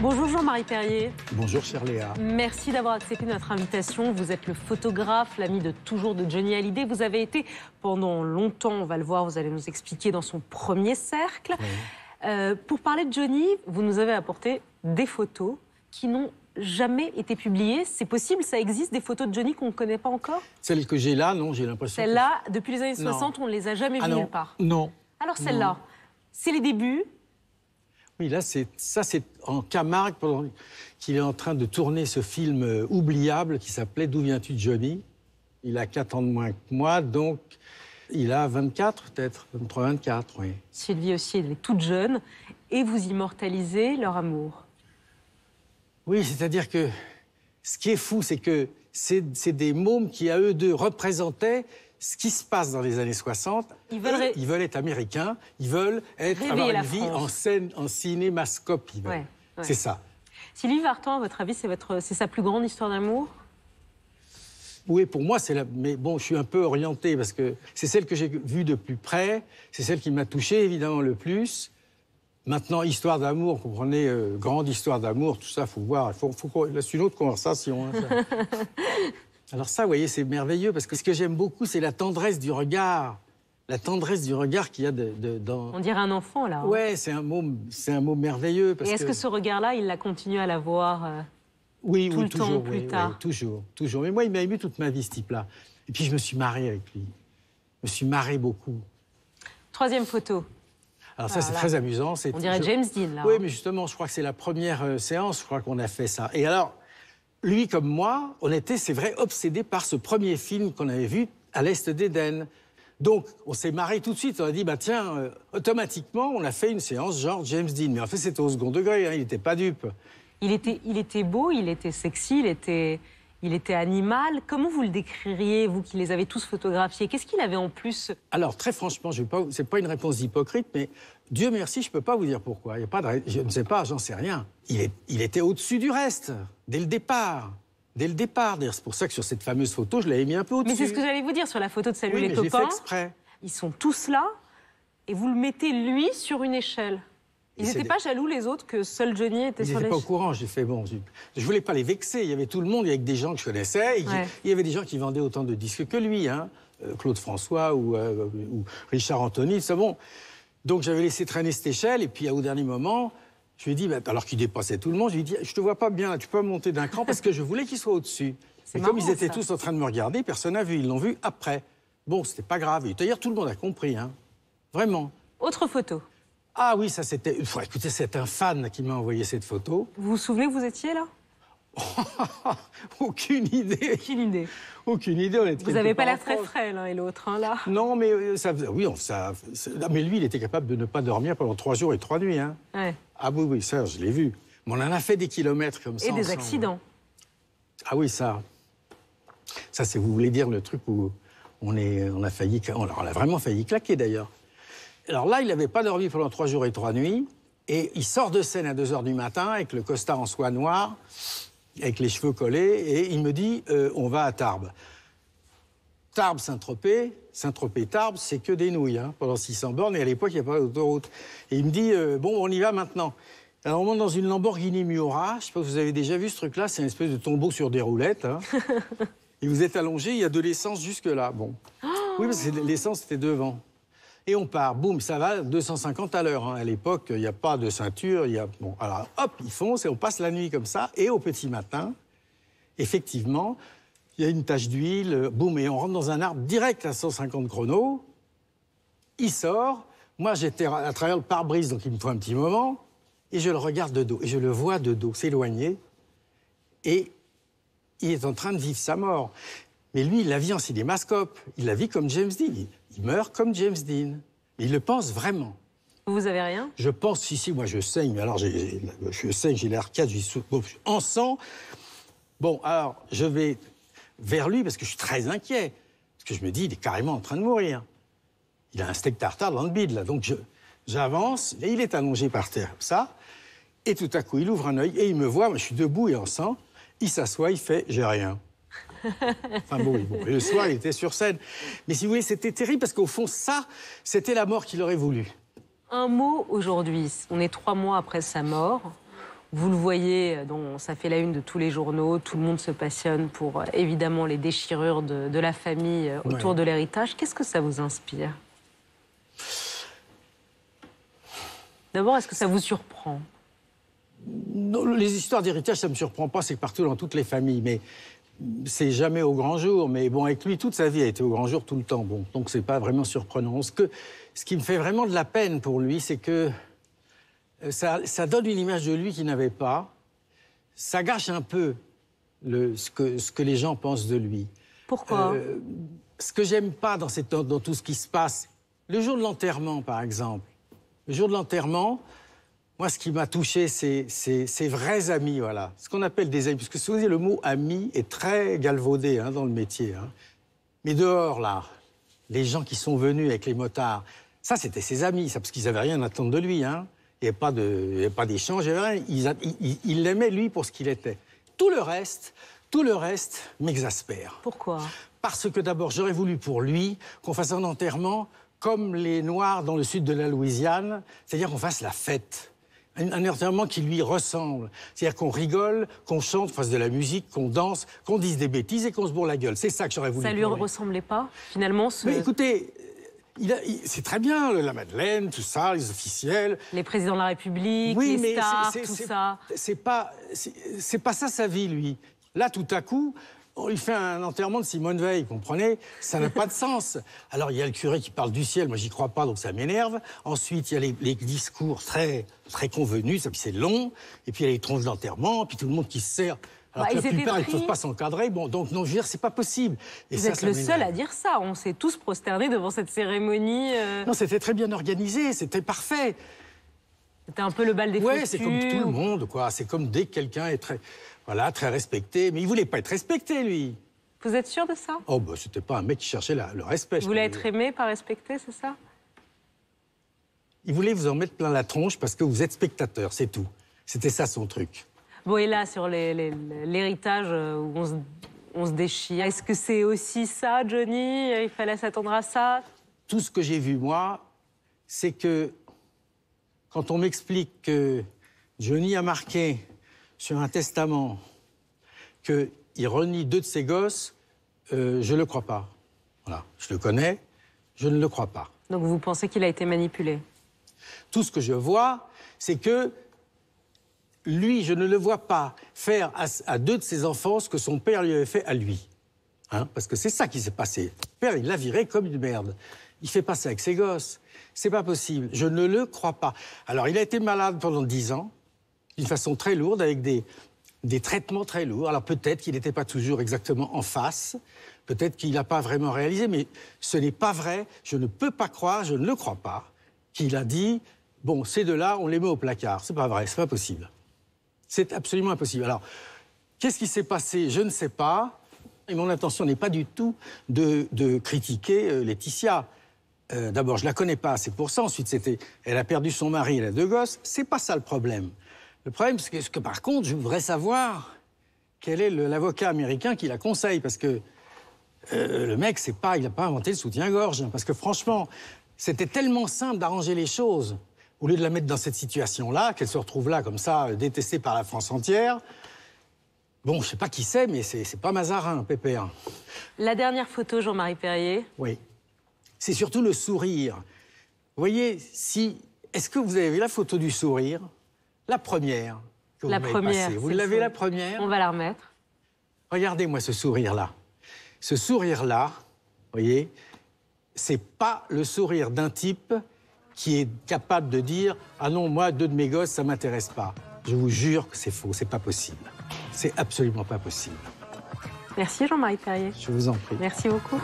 Bonjour Jean-Marie Perrier. Bonjour chère Léa. Merci d'avoir accepté notre invitation. Vous êtes le photographe, l'ami de toujours de Johnny Hallyday. Vous avez été pendant longtemps, on va le voir, vous allez nous expliquer dans son premier cercle. Euh, pour parler de Johnny, vous nous avez apporté des photos qui n'ont jamais été publiées. C'est possible, ça existe, des photos de Johnny qu'on ne connaît pas encore Celles que j'ai là, non, j'ai l'impression. Celles-là, depuis les années 60, on ne les a jamais ah vues nulle part. Non. Alors celles-là, c'est les débuts, oui, là, c'est ça, c'est en Camargue qu'il est en train de tourner ce film euh, oubliable qui s'appelait D'où viens-tu, Johnny Il a 4 ans de moins que moi, donc il a 24 peut-être, 23, 24, oui. Sylvie aussi, elle est toute jeune, et vous immortalisez leur amour. Oui, c'est-à-dire que ce qui est fou, c'est que c'est des mômes qui, à eux deux, représentaient ce qui se passe dans les années 60. Ils veulent, être américains, ils veulent être, avoir une vie en scène, en cinémascope. Ils C'est ça. Sylvie Vartan, à votre avis, c'est, votre, c'est sa plus grande histoire d'amour oui, pour moi, c'est la. Mais bon, je suis un peu orienté parce que c'est celle que j'ai vue de plus près, c'est celle qui m'a touché évidemment le plus. Maintenant, histoire d'amour, comprenez, euh, grande histoire d'amour, tout ça, faut voir. Faut, faut... C'est une autre conversation. Hein, Alors ça, vous voyez, c'est merveilleux parce que ce que j'aime beaucoup, c'est la tendresse du regard. La tendresse du regard qu'il y a dans... On dirait un enfant, là. Oui, hein. Ouais, c'est un mot, c'est un mot merveilleux. Et est-ce que... ce regard-là, il la continué à l'avoir euh, oui, tout le toujours, temps, plus tard toujours, toujours. Mais moi, il m'a aimé toute ma vie, ce type-là. Et puis, je me suis marié avec lui. Je me suis marré beaucoup. Troisième photo. Alors ça, ah c'est très amusant. On dirait James Dean, là. Oui, hein. mais justement, je crois que c'est la première euh, séance, je crois qu'on a fait ça. Et alors, lui comme moi, on était, c'est vrai, obsédé par ce premier film qu'on avait vu à l'Est d'Éden. Donc, on s'est marré tout de suite. On a dit, bah tiens, euh, automatiquement, on a fait une séance genre James Dean. Mais en fait, c'était au second degré, hein. il n'était pas dupe. Il il était beau, il était sexy, il était. Il était animal. Comment vous le décririez, vous qui les avez tous photographiés Qu'est-ce qu'il avait en plus Alors, très franchement, ce n'est pas une réponse hypocrite, mais Dieu merci, je ne peux pas vous dire pourquoi. Il y a pas je ne sais pas, j'en sais rien. Il, était au-dessus du reste, dès le départ. Dès le départ, c'est pour ça que sur cette fameuse photo, je l'avais mis un peu au-dessus. Mais c'est ce que j'allais vous dire sur la photo de Salut oui, les mais copains. Fait exprès. Ils sont tous là, et vous le mettez lui sur une échelle. Ils n'étaient pas jaloux, les autres, que seul Johnny était sur les... Ils n'étaient pas au courant. J'ai fait, bon, je voulais pas les vexer. Il y avait tout le monde, il y avait des gens que je connaissais. Il y avait des gens qui vendaient autant de disques que lui, hein. euh, Claude François ou, euh, Richard Anthony, bon. Donc j'avais laissé traîner cette échelle, et puis au dernier moment, je lui ai dit, bah, alors qu'il dépassait tout le monde, je lui ai dit, je te vois pas bien, tu peux monter d'un cran parce que je voulais qu'il soit au-dessus. Et comme ils étaient tous en train de me regarder, personne n'a vu, ils l'ont vu après. Bon, c'était pas grave. D'ailleurs, tout le monde a compris, hein. Vraiment. Autre photo. Ah oui, ça c'était. écoutez, c'est un fan qui m'a envoyé cette photo. Vous vous souvenez où vous étiez là Aucune idée. Aucune idée. Aucune idée. honnêtement. vous n'avez pas l'air très frais l'un hein, et l'autre, hein, là. Non, mais euh, ça, oui, on, ça, mais lui, il était capable de ne pas dormir pendant trois jours et trois nuits. Hein. Ah oui, oui, ça, je l'ai vu. Mais on en a fait des kilomètres comme ça. Et des accidents. Ah oui, ça. Ça, c'est, vous voulez dire, le truc où on, est, on a failli. On, on a vraiment failli claquer, d'ailleurs. Alors là, il n'avait pas dormi pendant trois jours et trois nuits. Et il sort de scène à 2 h du matin avec le costard en soie noire, avec les cheveux collés, et il me dit euh, On va à Tarbes. Tarbes, Saint-Tropez, Saint-Tropez, Tarbes, c'est que des nouilles hein, pendant 600 bornes, et à l'époque, il n'y a pas d'autoroute. Et il me dit euh, Bon, on y va maintenant. Alors, on monte dans une Lamborghini Miura, je ne sais pas si vous avez déjà vu ce truc-là, c'est une espèce de tombeau sur des roulettes. Hein. et vous êtes allongé, il y a de l'essence jusque-là. Bon. Oh oui, parce que l'essence, était devant et on part. Boum, ça va 250 à l'heure. Hein. À l'époque, il n'y a pas de ceinture. Y a... bon, alors, hop, ils foncent et on passe la nuit comme ça. Et au petit matin, effectivement, il y a une tache d'huile. Boum, et on rentre dans un arbre direct à 150 chrono Il sort. Moi, j'étais à travers le pare-brise, donc il me faut un petit moment. Et je le regarde de dos. Et je le vois de dos s'éloigner. Et il est en train de vivre sa mort. Mais lui, il la vit en cinémascope. Il la vit comme James Dean. Il meurt comme James Dean. Il le pense vraiment. Vous avez rien Je pense, si, si, moi je saigne. Alors, je saigne, j'ai l'arcade, je suis en sang. Bon, alors, je vais vers lui parce que je suis très inquiet. Parce que je me dis, il est carrément en train de mourir. Il a un steak tartare dans le bide, là. Donc, j'avance, et il est allongé par terre, comme ça. Et tout à coup, il ouvre un œil et il me voit, moi je suis debout et en sang. Il s'assoit, il fait, j'ai rien. Enfin ah bon, le soir, il était sur scène. Mais si vous voulez, c'était terrible parce qu'au fond, ça, c'était la mort qu'il aurait voulu. Un mot aujourd'hui. On est trois mois après sa mort. Vous le voyez, euh, ça fait la une de tous les journaux. Tout le monde se passionne pour euh, évidemment les déchirures de, la famille euh, autour de l'héritage. Qu'est-ce que ça vous inspire D'abord, est-ce que ça vous surprend les histoires d'héritage, ça ne me surprend pas, c'est partout dans toutes les familles. Mais c'est jamais au grand jour, mais bon, avec lui, toute sa vie a été au grand jour tout le temps. Donc, donc c'est pas vraiment surprenant. Ce, que, ce qui me fait vraiment de la peine pour lui, c'est que euh, ça, donne une image de lui qu'il n'avait pas. Ça gâche un peu ce, que, les gens pensent de lui. Pourquoi euh, Ce que j'aime pas dans tout ce qui se passe, le jour de l'enterrement, par exemple. Le jour de l'enterrement, moi, ce qui m'a touché, c'est ses vrais amis, voilà. Ce qu'on appelle des amis, parce que voulez, le mot ami est très galvaudé hein, dans le métier. Hein. Mais dehors, là, les gens qui sont venus avec les motards, ça, c'était ses amis, ça, parce qu'ils n'avaient rien à attendre de lui. Hein. Il n'y avait pas d'échange, il l'aimaient, lui, pour ce qu'il était. Tout le reste, tout le reste m'exaspère. Pourquoi Parce que d'abord, j'aurais voulu pour lui qu'on fasse un enterrement comme les Noirs dans le sud de la Louisiane, c'est-à-dire qu'on fasse la fête un enterrement qui lui ressemble. C'est-à-dire qu'on rigole, qu'on chante, fasse de la musique, qu'on danse, qu'on dise des bêtises et qu'on se bourre la gueule. C'est ça que j'aurais voulu. Ça lui ressemblait pas, finalement Mais écoutez, euh, c'est très bien, la Madeleine, tout ça, les officiels. Les présidents de la République, les stars, tout ça. C'est pas, c'est pas ça sa vie, lui. Là, tout à coup, Oh, il fait un enterrement de Simone Veil, comprenez Ça n'a pas de sens. Alors, il y a le curé qui parle du ciel, moi, j'y crois pas, donc ça m'énerve. Ensuite, il y a les, discours très, très convenus, c'est long. Et puis, il y a les tronches d'enterrement, puis tout le monde qui se sert. Alors bah, la plupart, ils ne peuvent pas s'encadrer. Bon, donc, non, je veux dire, c'est pas possible. Et Vous êtes le seul à dire ça. On s'est tous prosternés devant cette cérémonie. Euh. Non, c'était très bien organisé, c'était parfait. C'était un peu le bal des Oui, c'est comme tout le monde, quoi. C'est comme dès que quelqu'un est très, voilà, très respecté. Mais il voulait pas être respecté, lui. Vous êtes sûr de ça Oh, bah, c'était pas un mec qui cherchait le respect. Vous voulait être aimé, pas respecté, c'est ça Il voulait vous en mettre plein la tronche parce que vous êtes spectateur, c'est tout. C'était ça son truc. Bon, et là, sur l'héritage euh, où on se déchire, est-ce que c'est aussi ça, Johnny Il fallait s'attendre à ça Tout ce que j'ai vu, moi, c'est que quand on m'explique que Johnny a marqué sur un testament qu'il renie deux de ses gosses, euh, je ne le crois pas. Voilà, je le connais, je ne le crois pas. Donc vous pensez qu'il a été manipulé Tout ce que je vois, c'est que lui, je ne le vois pas faire à, deux de ses enfants ce que son père lui avait fait à lui. Hein, parce que c'est ça qui s'est passé. père, il l'a viré comme une merde. Il fait pas ça avec ses gosses. C'est pas possible. Je ne le crois pas. Alors, il a été malade pendant dix ans, d'une façon très lourde, avec des, des traitements très lourds. Alors, peut-être qu'il n'était pas toujours exactement en face. Peut-être qu'il n'a pas vraiment réalisé, mais ce n'est pas vrai. Je ne peux pas croire, je ne le crois pas, qu'il a dit Bon, ces deux-là, on les met au placard. C'est pas vrai, c'est pas possible. C'est absolument impossible. Alors, qu'est-ce qui s'est passé Je ne sais pas. Et mon intention n'est pas du tout de, de critiquer euh, Laetitia. Euh, d'abord, je la connais pas, c'est pour ça. Ensuite, c'était, elle a perdu son mari, elle a deux gosses. C'est pas ça le problème. Le problème, c'est que, par contre, je voudrais savoir quel est l'avocat américain qui la conseille, parce que euh, le mec, c'est pas, il n'a pas inventé le soutien-gorge, hein. parce que franchement, c'était tellement simple d'arranger les choses. Au lieu de la mettre dans cette situation-là, qu'elle se retrouve là comme ça, détestée par la France entière, Bon, je sais pas qui c'est, mais c'est pas Mazarin, pépère. La dernière photo, Jean-Marie Perrier. Oui c'est surtout le sourire. Vous voyez, si. Est-ce que vous avez la photo du sourire La première que vous la première, Vous l'avez la première On va la remettre. Regardez-moi ce sourire-là. Ce sourire-là, vous voyez, c'est pas le sourire d'un type qui est capable de dire Ah non, moi, deux de mes gosses, ça m'intéresse pas. Je vous jure que c'est faux, c'est pas possible. C'est absolument pas possible. Merci Jean-Marie Perrier. Je vous en prie. Merci beaucoup.